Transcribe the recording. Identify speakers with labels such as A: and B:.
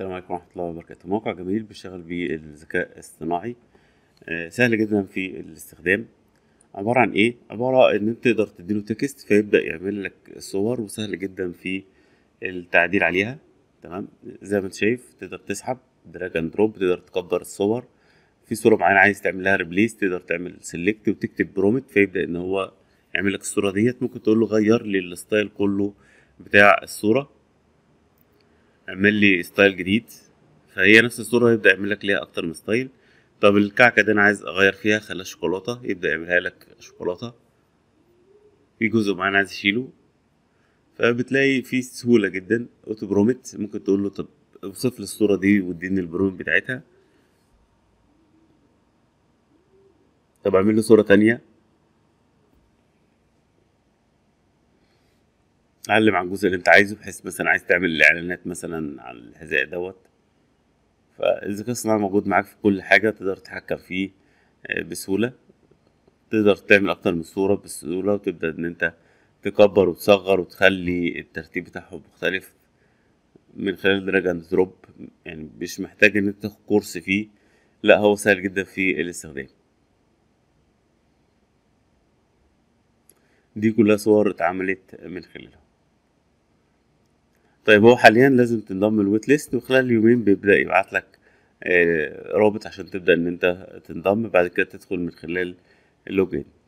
A: السلام عليكم ورحمة الله وبركاته موقع جميل بيشتغل بالذكاء الاصطناعي آه، سهل جدا في الاستخدام عبارة عن ايه؟ عبارة ان انت تقدر تديله تكست فيبدأ يعمل لك الصور وسهل جدا في التعديل عليها تمام زي ما انت شايف تقدر تسحب دراج اند دروب تقدر تكبر الصور في صورة معينة عايز تعمل لها ريبليس تقدر تعمل سيلكت وتكتب برومت فيبدأ ان هو يعمل لك الصورة ديت ممكن تقول له غير لي الستايل كله بتاع الصورة اعمل لي ستايل جديد فهي نفس الصورة هيبدأ يعمل لك ليها أكتر من ستايل طب الكعكة دي أنا عايز أغير فيها خليها شوكولاتة يبدأ يعملها لك شوكولاتة في جزء معين عايز يشيله فبتلاقي في سهولة جدا أوتو برومت ممكن تقول له طب اوصف لي الصورة دي واديني البرومت بتاعتها طب اعمل له صورة تانية علم عن الجزء اللي انت عايزه بحيث مثلا عايز تعمل الاعلانات مثلا عن الحذاء دوت فالذكاء الصناعي موجود معاك في كل حاجه تقدر تتحكم فيه آه، بسهوله تقدر تعمل اكتر من صوره بسهوله وتبدا ان انت تكبر وتصغر وتخلي الترتيب بتاعهم مختلف من خلال دراج اند دروب يعني مش محتاج ان انت تاخد كورس فيه لا هو سهل جدا في الاستخدام دي كلها صور اتعملت من خلالها طيب هو حاليا لازم تنضم للويت ليست وخلال يومين بيبدا يبعت لك آه، رابط عشان تبدا ان انت تنضم بعد كده تدخل من خلال اللوجين